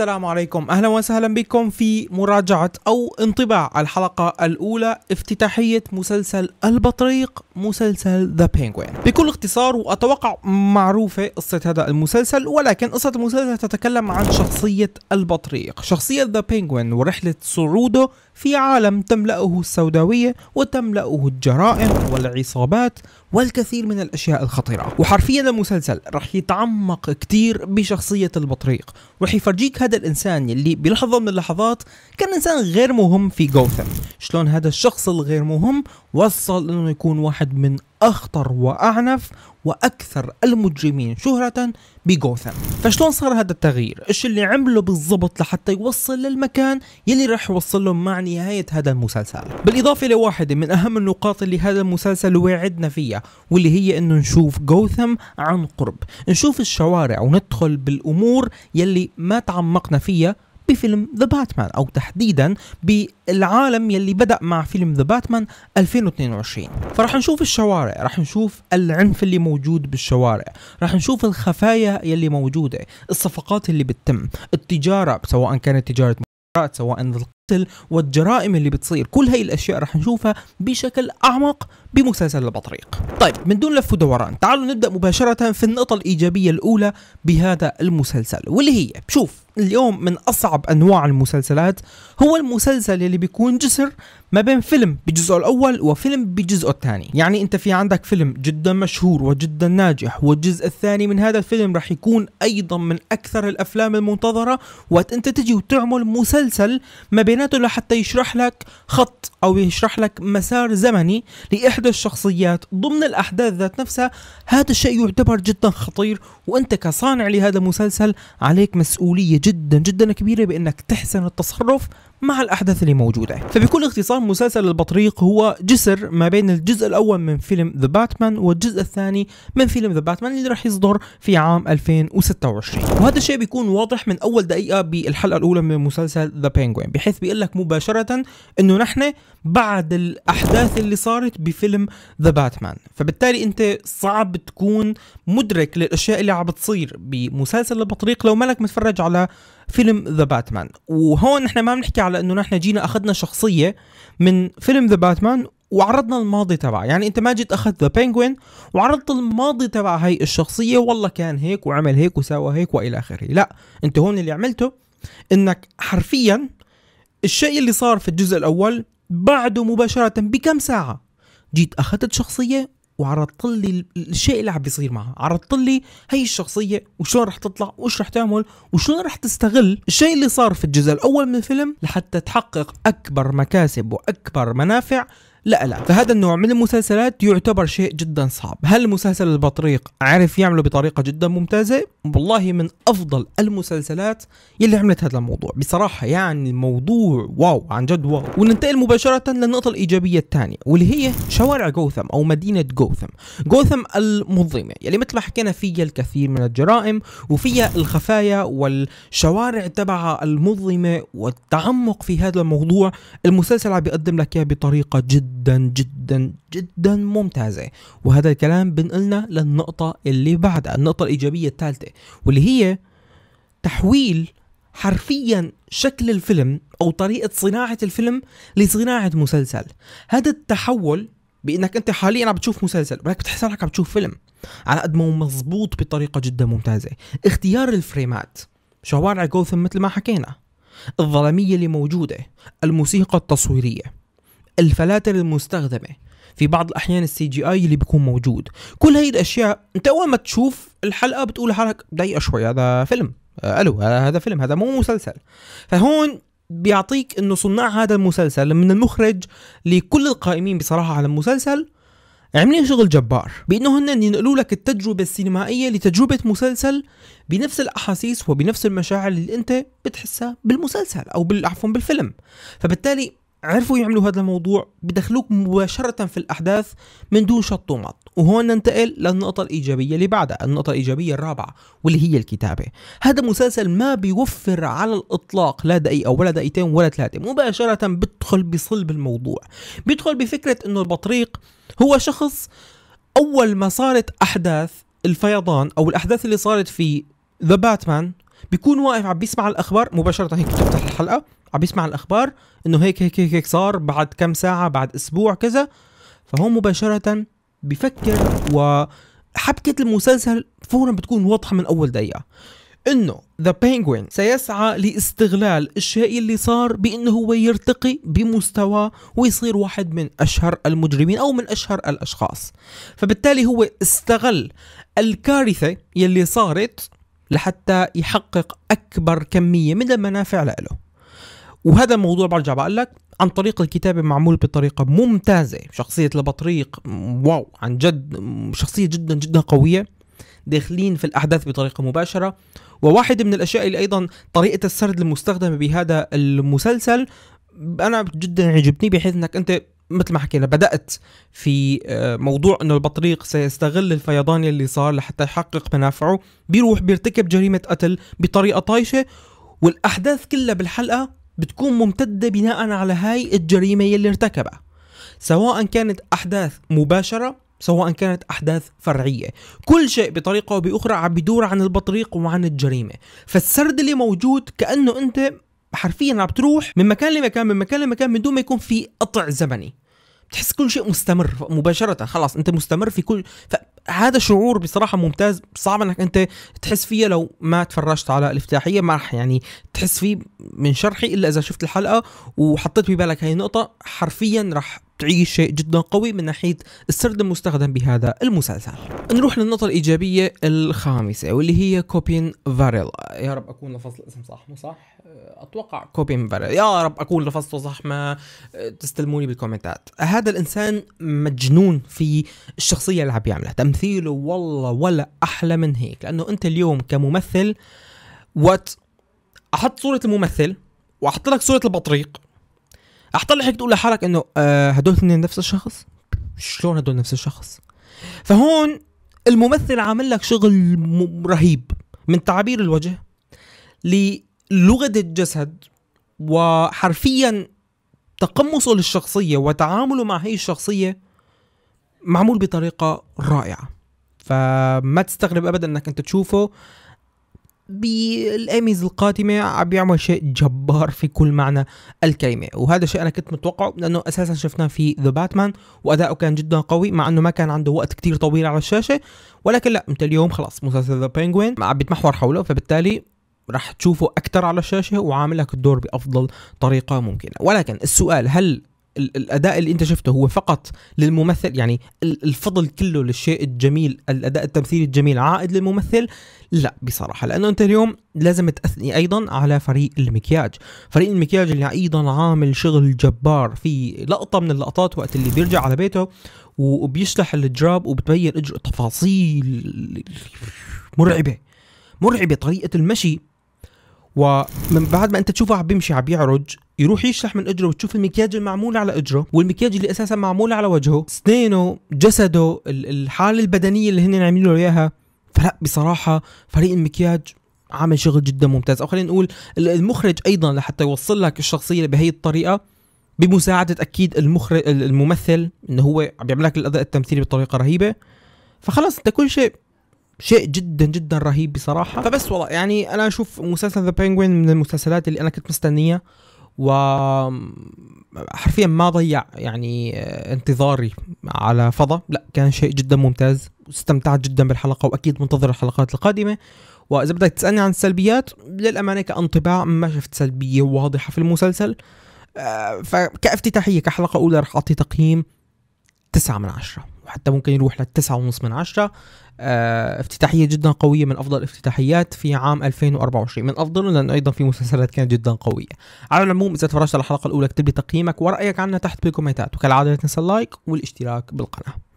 السلام عليكم اهلا وسهلا بكم في مراجعة او انطباع الحلقة الاولى افتتاحية مسلسل البطريق مسلسل ذا بينجوين بكل اختصار واتوقع معروفه قصه هذا المسلسل ولكن قصه المسلسل تتكلم عن شخصيه البطريق شخصيه ذا بينجوين ورحله صعوده في عالم تملأه السوداوية وتملأه الجرائم والعصابات والكثير من الأشياء الخطيرة وحرفيا المسلسل رح يتعمق كثير بشخصية البطريق رح يفرجيك هذا الإنسان اللي بلحظة من اللحظات كان إنسان غير مهم في جوثم شلون هذا الشخص الغير مهم وصل إنه يكون واحد واحد من أخطر وأعنف وأكثر المجرمين شهرة بجوثم فشلون صار هذا التغيير؟ إيش اللي عمله بالضبط لحتى يوصل للمكان يلي رح يوصل مع نهاية هذا المسلسل بالإضافة لواحدة من أهم النقاط اللي هذا المسلسل وعدنا فيها واللي هي إنه نشوف جوثم عن قرب نشوف الشوارع وندخل بالأمور يلي ما تعمقنا فيها بفيلم ذا باتمان او تحديدا بالعالم يلي بدا مع فيلم ذا باتمان 2022 فرح نشوف الشوارع رح نشوف العنف اللي موجود بالشوارع رح نشوف الخفايا يلي موجوده الصفقات اللي بتتم التجاره سواء كانت تجاره سواء القتل والجرائم اللي بتصير كل هاي الاشياء رح نشوفها بشكل اعمق بمسلسل البطريق طيب من دون لف ودوران تعالوا نبدا مباشره في النقطه الايجابيه الاولى بهذا المسلسل واللي هي شوف اليوم من اصعب انواع المسلسلات هو المسلسل اللي بيكون جسر ما بين فيلم بجزء الاول وفيلم بجزء الثاني يعني انت في عندك فيلم جدا مشهور وجدا ناجح والجزء الثاني من هذا الفيلم رح يكون ايضا من اكثر الافلام المنتظره وانت تجي وتعمل مسلسل ما بين بيناتهم لحتى يشرح لك خط او يشرح لك مسار زمني لاحدى الشخصيات ضمن الاحداث ذات نفسها هذا الشيء يعتبر جدا خطير وانت كصانع لهذا المسلسل عليك مسؤوليه جدا جدا كبيره بانك تحسن التصرف مع الأحداث اللي موجودة فبكل اختصار مسلسل البطريق هو جسر ما بين الجزء الأول من فيلم ذا باتمان والجزء الثاني من فيلم ذا باتمان اللي راح يصدر في عام 2026 وهذا الشيء بيكون واضح من أول دقيقة بالحلقة الأولى من مسلسل ذا بينجوين بحيث بيقول لك مباشرة أنه نحن بعد الأحداث اللي صارت بفيلم ذا باتمان فبالتالي أنت صعب تكون مدرك للأشياء اللي عم بتصير بمسلسل البطريق لو مالك متفرج على فيلم ذا باتمان وهون نحن ما بنحكي على انه نحن جينا اخذنا شخصيه من فيلم ذا باتمان وعرضنا الماضي تبعها يعني انت ما جيت اخذت ذا بينجوين وعرضت الماضي تبع هاي الشخصيه والله كان هيك وعمل هيك وسوى هيك والى اخره لا انت هون اللي عملته انك حرفيا الشيء اللي صار في الجزء الاول بعده مباشره بكم ساعه جيت اخذت شخصيه وعرضت لي الشيء اللي عم بيصير معها عرضت لي هي الشخصيه وشلون رح تطلع وش رح تعمل وشلون رح تستغل الشيء اللي صار في الجزء الاول من الفيلم لحتى تحقق اكبر مكاسب واكبر منافع لا لا فهذا النوع من المسلسلات يعتبر شيء جدا صعب هل مسلسل البطريق عارف يعمله بطريقه جدا ممتازه والله من افضل المسلسلات يلي عملت هذا الموضوع بصراحه يعني الموضوع واو عن جد واو وننتقل مباشره للنقطه الايجابيه الثانيه واللي هي شوارع جوثم او مدينه جوثم جوثم المظلمه يلي مثل ما حكينا فيها الكثير من الجرائم وفيها الخفايا والشوارع تبعها المظلمه والتعمق في هذا الموضوع المسلسل عم بيقدم لك اياه بطريقه جدا جدا جدا جدا ممتازة وهذا الكلام بنقلنا للنقطة اللي بعدها النقطة الإيجابية الثالثة واللي هي تحويل حرفيا شكل الفيلم أو طريقة صناعة الفيلم لصناعة مسلسل هذا التحول بانك انت حاليا عم بتشوف مسلسل ولكن بتحس حالك عم بتشوف فيلم على قد ما هو مزبوط بطريقه جدا ممتازه اختيار الفريمات شوارع جوثم مثل ما حكينا الظلاميه اللي موجوده الموسيقى التصويريه الفلاتر المستخدمه في بعض الاحيان السي جي اي اللي بيكون موجود كل هاي الاشياء انت اول ما تشوف الحلقه بتقول لحالك ضيقه شوي هذا فيلم آه، الو آه، هذا فيلم هذا مو مسلسل فهون بيعطيك انه صناع هذا المسلسل من المخرج لكل القائمين بصراحه على المسلسل عاملين شغل جبار بانه هن ينقلوا لك التجربه السينمائيه لتجربه مسلسل بنفس الاحاسيس وبنفس المشاعر اللي انت بتحسها بالمسلسل او عفوا بالفيلم فبالتالي عرفوا يعملوا هذا الموضوع بدخلوك مباشرة في الأحداث من دون شط ومط وهون ننتقل للنقطة الإيجابية اللي بعدها النقطة الإيجابية الرابعة واللي هي الكتابة هذا مسلسل ما بيوفر على الإطلاق لا دقيقة ولا دقيقتين ولا ثلاثة مباشرة بدخل بصلب الموضوع بيدخل بفكرة أنه البطريق هو شخص أول ما صارت أحداث الفيضان أو الأحداث اللي صارت في ذا باتمان بيكون واقف عم بيسمع الاخبار مباشره هيك بتفتح الحلقه عم بيسمع الاخبار انه هيك هيك هيك, هيك صار بعد كم ساعه بعد اسبوع كذا فهون مباشره بفكر وحبكه المسلسل فورا بتكون واضحه من اول دقيقه انه ذا بينجوين سيسعى لاستغلال الشيء اللي صار بانه هو يرتقي بمستوى ويصير واحد من اشهر المجرمين او من اشهر الاشخاص فبالتالي هو استغل الكارثه يلي صارت لحتى يحقق اكبر كميه من المنافع له وهذا الموضوع برجع بقول لك عن طريق الكتابه معمول بطريقه ممتازه شخصيه البطريق واو عن جد شخصيه جدا جدا قويه داخلين في الاحداث بطريقه مباشره وواحد من الاشياء اللي ايضا طريقه السرد المستخدمه بهذا المسلسل انا جدا عجبتني بحيث انك انت مثل ما حكينا بدات في آه، موضوع انه البطريق سيستغل الفيضان اللي صار لحتى يحقق منافعه بيروح بيرتكب جريمه قتل بطريقه طايشه والاحداث كلها بالحلقه بتكون ممتده بناء على هاي الجريمه اللي ارتكبها سواء كانت احداث مباشره سواء كانت احداث فرعيه كل شيء بطريقه او باخرى عم بيدور عن البطريق وعن الجريمه فالسرد اللي موجود كانه انت حرفيا عم تروح من مكان لمكان من مكان لمكان من دون ما يكون في قطع زمني بتحس كل شيء مستمر مباشرة خلاص انت مستمر في كل فهذا شعور بصراحة ممتاز صعب انك انت تحس فيه لو ما تفرجت على الافتتاحية ما راح يعني تحس فيه من شرحي الا اذا شفت الحلقة وحطيت ببالك هاي النقطة حرفيا راح تعيش شيء جدا قوي من ناحية السرد المستخدم بهذا المسلسل نروح للنقطة الإيجابية الخامسة واللي هي كوبين فاريل يا رب أكون لفظت الاسم صح مو صح أه، أتوقع كوبين فاريل يا رب أكون لفظته صح ما أه، تستلموني بالكومنتات هذا الإنسان مجنون في الشخصية اللي عم يعملها تمثيله والله ولا أحلى من هيك لأنه أنت اليوم كممثل وقت أحط صورة الممثل وأحط لك صورة البطريق احطلع هيك تقول لحالك انه آه، هدول اثنين نفس الشخص شلون هدول نفس الشخص فهون الممثل عامل لك شغل رهيب من تعابير الوجه للغه الجسد وحرفيا تقمصه للشخصيه وتعامله مع هي الشخصيه معمول بطريقه رائعه فما تستغرب ابدا انك انت تشوفه بالاميز القادمه عم بيعمل شيء جبار في كل معنى الكلمه وهذا الشيء انا كنت متوقعه لانه اساسا شفناه في ذا باتمان واداؤه كان جدا قوي مع انه ما كان عنده وقت كتير طويل على الشاشه ولكن لا انت اليوم خلاص مسلسل ذا بينجوين عم بيتمحور حوله فبالتالي رح تشوفه اكثر على الشاشه وعامل لك الدور بافضل طريقه ممكنه ولكن السؤال هل الاداء اللي انت شفته هو فقط للممثل يعني الفضل كله للشيء الجميل الاداء التمثيلي الجميل عائد للممثل لا بصراحه لانه انت اليوم لازم تاثني ايضا على فريق المكياج فريق المكياج اللي ايضا عامل شغل جبار في لقطه من اللقطات وقت اللي بيرجع على بيته وبيشلح الجراب وبتبين اجره تفاصيل مرعبه مرعبه طريقه المشي ومن بعد ما انت تشوفه عم بيمشي عم بيعرج يروح يشلح من اجره وتشوف المكياج المعمول على اجره والمكياج اللي اساسا معمول على وجهه سنينه جسده الحاله البدنيه اللي هن عاملين له اياها فلا بصراحه فريق المكياج عامل شغل جدا ممتاز او خلينا نقول المخرج ايضا لحتى يوصل لك الشخصيه بهي الطريقه بمساعده اكيد المخرج الممثل انه هو عم بيعمل لك الاداء التمثيلي بطريقه رهيبه فخلص انت كل شيء شيء جدا جدا رهيب بصراحه فبس والله يعني انا اشوف مسلسل ذا بينجوين من المسلسلات اللي انا كنت مستنيها و حرفيا ما ضيع يعني آه، انتظاري على فضا لا كان شيء جدا ممتاز واستمتعت جدا بالحلقه واكيد منتظر الحلقات القادمه واذا بدك تسالني عن السلبيات للامانه كانطباع ما شفت سلبيه واضحه في المسلسل آه، فكافتتاحيه كحلقه اولى رح اعطي تقييم تسعة من عشرة وحتى ممكن يروح للتسعة ونص من عشرة آه افتتاحية جدا قوية من أفضل الافتتاحيات في عام 2024 من أفضل لأنه أيضا في مسلسلات كانت جدا قوية على العموم إذا تفرجت على الحلقة الأولى اكتب لي تقييمك ورأيك عنا تحت بالكومنتات وكالعادة لا تنسى اللايك والاشتراك بالقناة